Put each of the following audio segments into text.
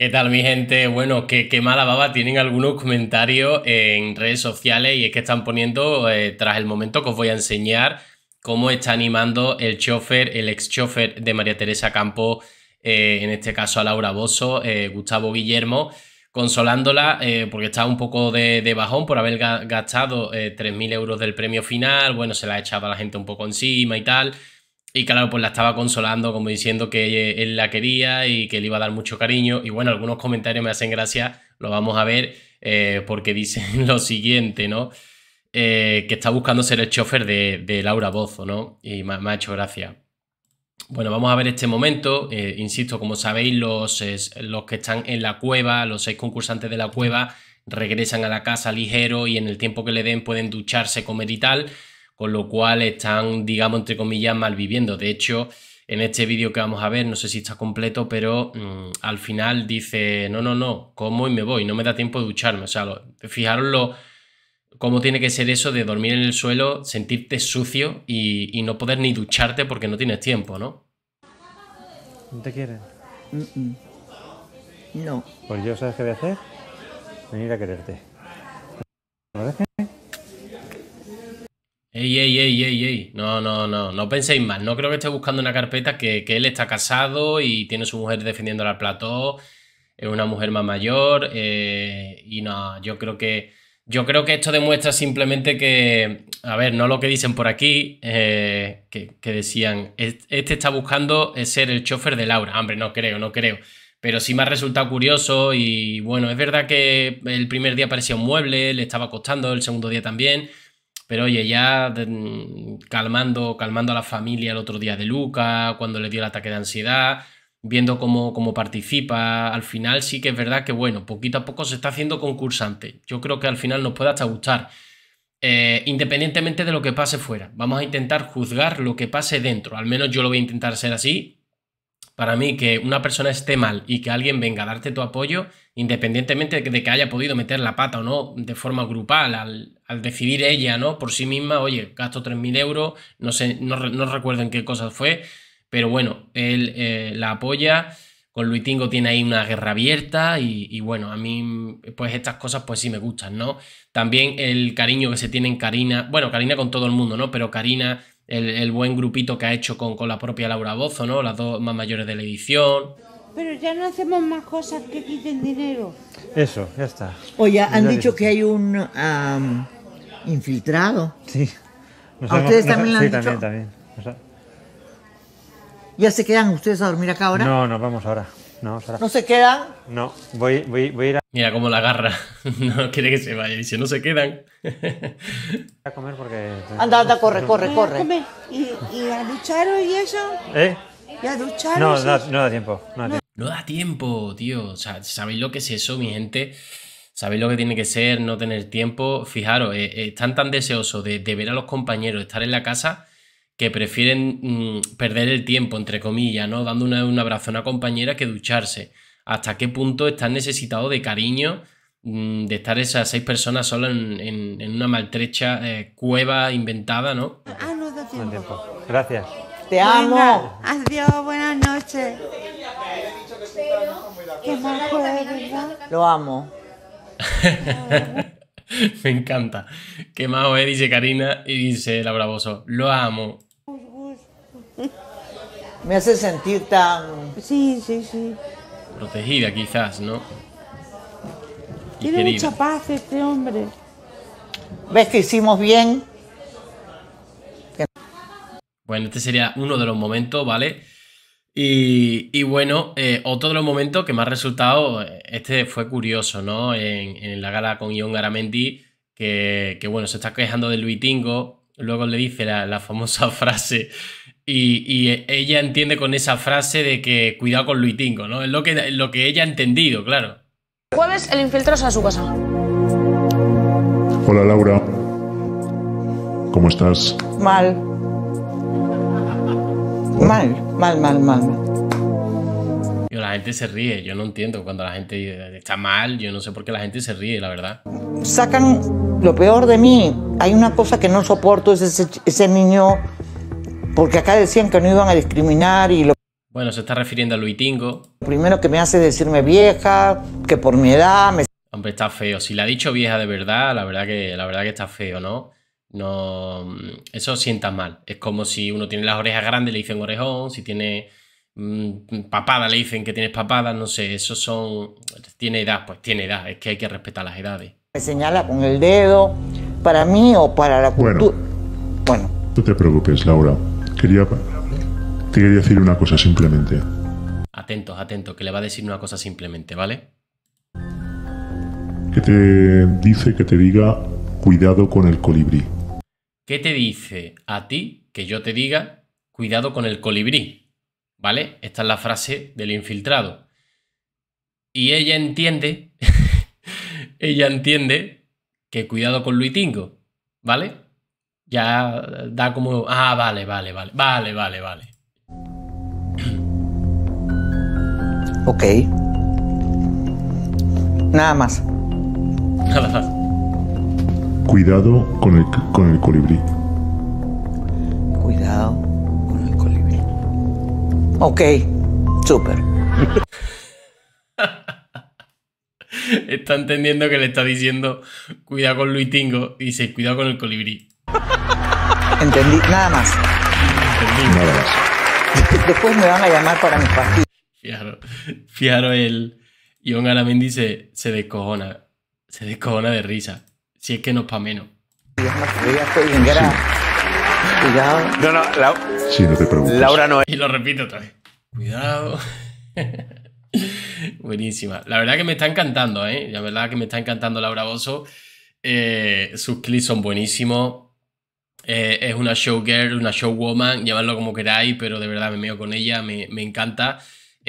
¿Qué tal mi gente? Bueno, qué mala baba tienen algunos comentarios en redes sociales y es que están poniendo, eh, tras el momento que os voy a enseñar, cómo está animando el chofer, el ex chofer de María Teresa Campo, eh, en este caso a Laura Bosso, eh, Gustavo Guillermo, consolándola porque está un poco de, de bajón por haber gastado 3.000 euros del premio final, bueno, se la ha echado la gente un poco encima y tal. Y claro, pues la estaba consolando, como diciendo que él la quería y que le iba a dar mucho cariño. Y bueno, algunos comentarios me hacen gracia, lo vamos a ver, eh, porque dicen lo siguiente, ¿no? Eh, que está buscando ser el chofer de, Laura Bozo, ¿no? Y me, ha hecho gracia. Bueno, vamos a ver este momento. Eh, insisto, como sabéis, los, los que están en la cueva, los seis concursantes de la cueva, regresan a la casa ligero y en el tiempo que le den pueden ducharse, comer y tal con lo cual están, digamos, entre comillas, mal viviendo De hecho, en este vídeo que vamos a ver, no sé si está completo, pero mm, al final dice, no, no, no, como y me voy, no me da tiempo de ducharme. O sea, fijaros cómo tiene que ser eso de dormir en el suelo, sentirte sucio y, no poder ni ducharte porque no tienes tiempo, ¿no? ¿No te quieren? No. Pues yo, ¿sabes qué voy a hacer? Venir a quererte. Ey, ey, ey, ey, No, no, no. No penséis mal. No creo que esté buscando una carpeta que, él está casado y tiene su mujer defendiéndola al plató. Es una mujer más mayor. Eh, y no, yo creo que. Yo creo que esto demuestra simplemente que. A ver, no lo que dicen por aquí. Eh, que, que, decían. Este está buscando ser el chofer de Laura. Hombre, no creo, no creo. Pero sí me ha resultado curioso. Y bueno, es verdad que el primer día parecía un mueble, le estaba costando, el segundo día también. Pero oye, ya mm, calmando, calmando a la familia el otro día de Luca, cuando le dio el ataque de ansiedad, viendo cómo, participa, al final sí que es verdad que, bueno, poquito a poco se está haciendo concursante. Yo creo que al final nos puede hasta gustar. Eh, independientemente de lo que pase fuera, vamos a intentar juzgar lo que pase dentro. Al menos yo lo voy a intentar ser así, para mí que una persona esté mal y que alguien venga a darte tu apoyo, independientemente de que haya podido meter la pata o no de forma grupal al, al decidir ella, ¿no? Por sí misma, oye, gasto 3.000 euros, no sé, no, recuerdo en qué cosa fue, pero bueno, él eh, la apoya, con Luitingo tiene ahí una guerra abierta y, bueno, a mí pues estas cosas pues sí me gustan, ¿no? También el cariño que se tiene en Karina, bueno, Karina con todo el mundo, ¿no? Pero Karina, el, buen grupito que ha hecho con, la propia Laura Bozo, ¿no? Las dos más mayores de la edición pero ya no hacemos más cosas que quiten dinero. Eso, ya está. Oye, han dicho que hay un Infiltrado. Sí. ¿A ustedes también nos, han sí, también, también. ¿Ya se quedan ustedes a dormir acá ahora? No, nos vamos ahora. No, se quedan? No, voy, voy, voy a ir a... Mira cómo la agarra. no quiere que se vaya. Dice, no se quedan. a comer porque... Anda, anda, corre, corre, corre. ¿Y, y a ducharos y eso? ¿Eh? ¿Y a luchar? No, no, no da tiempo. No da tiempo. No da tiempo, tío. O sea, ¿sabéis lo que es eso, mi gente? sabéis lo que tiene que ser, no tener tiempo. Fijaros, eh, eh, están tan deseosos de, ver a los compañeros, estar en la casa, que prefieren mm, perder el tiempo, entre comillas, ¿no? Dando una, un abrazo a una compañera que ducharse. ¿Hasta qué punto están necesitados de cariño mm, de estar esas seis personas solas en, una maltrecha eh, cueva inventada, ¿no? Ah, Gracias. Te amo. adiós, buenas noches. Lo amo. Me encanta. Quemado, eh, dice Karina y dice el bravoso. Lo amo. Me hace sentir tan. Sí, sí, sí. Protegida, quizás, ¿no? Tiene mucha paz este hombre. ¿Ves que hicimos bien? Bueno, este sería uno de los momentos, ¿vale? Y, bueno, eh, otro de los momentos que me ha resultado, eh, este fue curioso, ¿no? En, la gala con Ion Garamendi, que, bueno, se está quejando de Luitingo, luego le dice la, famosa frase y, ella entiende con esa frase de que cuidado con Luitingo, ¿no? Es lo que, lo que ella ha entendido, claro. Jueves el infiltros a su casa. Hola Laura, ¿cómo estás? Mal. Mal, mal, mal, mal. La gente se ríe, yo no entiendo cuando la gente está mal, yo no sé por qué la gente se ríe, la verdad. Sacan lo peor de mí. Hay una cosa que no soporto, es ese, niño, porque acá decían que no iban a discriminar y lo... Bueno, se está refiriendo a Luitingo. Lo primero que me hace es decirme vieja, que por mi edad me... Hombre, está feo. Si la ha dicho vieja de verdad, la verdad que, la verdad que está feo, ¿no? No, eso sienta mal. Es como si uno tiene las orejas grandes, le dicen orejón, si tiene mm, papada, le dicen que tienes papada, no sé, eso son... Tiene edad, pues tiene edad, es que hay que respetar las edades. Me señala con el dedo, para mí o para la cultura. Bueno, No te preocupes, Laura. Quería, te quería decir una cosa simplemente. Atentos, atentos, que le va a decir una cosa simplemente, ¿vale? Que te dice que te diga cuidado con el colibrí. ¿Qué te dice a ti que yo te diga cuidado con el colibrí? ¿Vale? Esta es la frase del infiltrado. Y ella entiende, ella entiende que cuidado con Luitingo, ¿vale? Ya da como, ah, vale, vale, vale, vale, vale, vale. Ok. Nada más. Nada más. Cuidado con el, con el colibrí. Cuidado con el colibrí. Ok, súper. está entendiendo que le está diciendo cuidado con Luitingo y dice cuidado con el colibrí. Entendí, nada más. Entendí. Nada más. Después me van a llamar para mi partido. Fiaro, fiaro el. Ion Aramendi se, se descojona. Se descojona de risa si es que no es para menos. Cuidado. No, no, Laura no es. Y lo repito otra vez. Cuidado. Buenísima. La verdad que me está encantando, ¿eh? La verdad que me está encantando Laura Bosso. Eh, sus clips son buenísimos. Eh, es una showgirl, una showwoman, llamadlo como queráis, pero de verdad me meo con ella, me, me encanta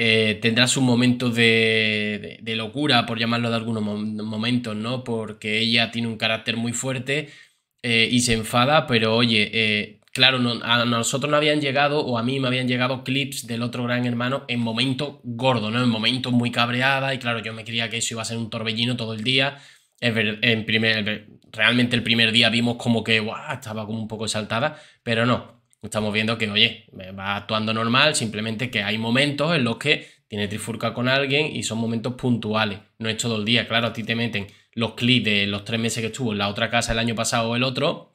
tendrá eh, tendrás un momento de, locura, por llamarlo de algunos momentos, ¿no? Porque ella tiene un carácter muy fuerte eh, y se enfada, pero oye, eh, claro, no, a nosotros no habían llegado, o a mí me habían llegado clips del otro gran hermano en momento gordo, ¿no? En momentos muy cabreada, y claro, yo me creía que eso iba a ser un torbellino todo el día. En primer, realmente el primer día vimos como que, estaba como un poco exaltada, pero no estamos viendo que, oye, va actuando normal, simplemente que hay momentos en los que tiene trifurca con alguien y son momentos puntuales, no es todo el día, claro, a ti te meten los clips de los tres meses que estuvo en la otra casa el año pasado o el otro,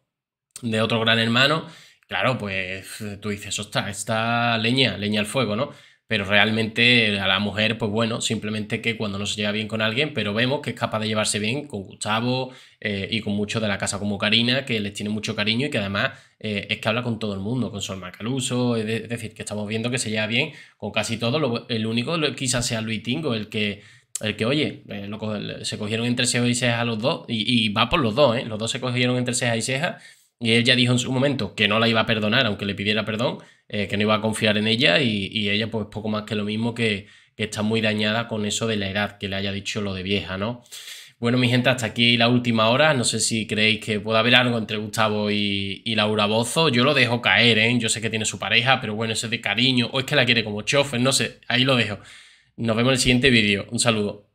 de otro gran hermano, claro, pues tú dices, está, está leña, leña al fuego, ¿no? pero realmente a la mujer, pues bueno, simplemente que cuando no se lleva bien con alguien, pero vemos que es capaz de llevarse bien con Gustavo eh, y con muchos de la casa como Karina, que les tiene mucho cariño y que además eh, es que habla con todo el mundo, con Sol Macaluso, es, decir, que estamos viendo que se lleva bien con casi todo, el único quizás sea Luis Tingo, el que el que, oye, eh, se cogieron entre cejas y ceja los dos, y, va por los dos, ¿eh? Los dos se cogieron entre cejas y cejas. Y ella dijo en su momento que no la iba a perdonar, aunque le pidiera perdón, eh, que no iba a confiar en ella y, ella pues poco más que lo mismo que, está muy dañada con eso de la edad, que le haya dicho lo de vieja, ¿no? Bueno, mi gente, hasta aquí la última hora. No sé si creéis que pueda haber algo entre Gustavo y, y, Laura Bozo. Yo lo dejo caer, ¿eh? Yo sé que tiene su pareja, pero bueno, eso es de cariño. O es que la quiere como chofer, no sé. Ahí lo dejo. Nos vemos en el siguiente vídeo. Un saludo.